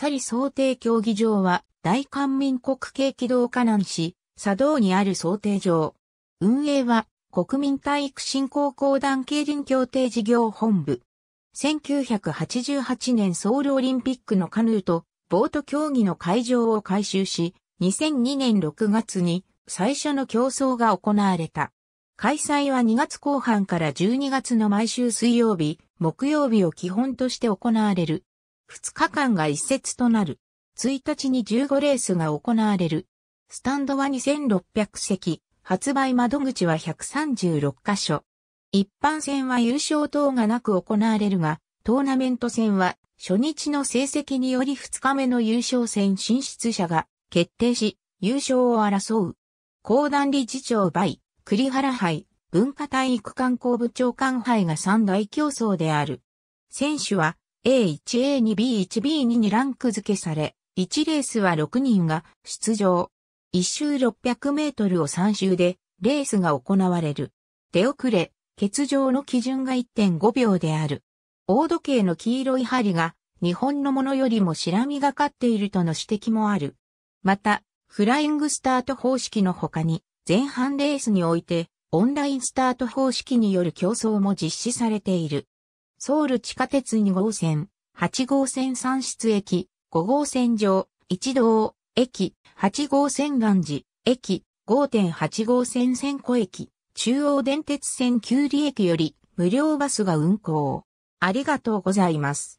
サリ想定競技場は大韓民国系軌道河南市、佐道にある想定場。運営は国民体育振興公団競輪協定事業本部。1988年ソウルオリンピックのカヌーとボート競技の会場を改修し、2002年6月に最初の競争が行われた。開催は2月後半から12月の毎週水曜日、木曜日を基本として行われる。2日間が一節となる。1日に15レースが行われる。スタンドは2600席、発売窓口は136カ所。一般戦は優勝等がなく行われるが、トーナメント戦は初日の成績により2日目の優勝戦進出者が決定し、優勝を争う。高段理事長倍、栗原杯、文化体育観光部長官杯が三大競争である。選手は A1A2B1B2 にランク付けされ、1レースは6人が出場。1周600メートルを3周で、レースが行われる。出遅れ、欠場の基準が1.5秒である。大時計の黄色い針が、日本のものよりも白みがかっているとの指摘もある。また、フライングスタート方式の他に、前半レースにおいて、オンラインスタート方式による競争も実施されている。ソウル地下鉄2号線、8号線3室駅、5号線上、一道、駅、8号線岩寺、駅、5.8号線千古駅、中央電鉄線九里駅より無料バスが運行。ありがとうございます。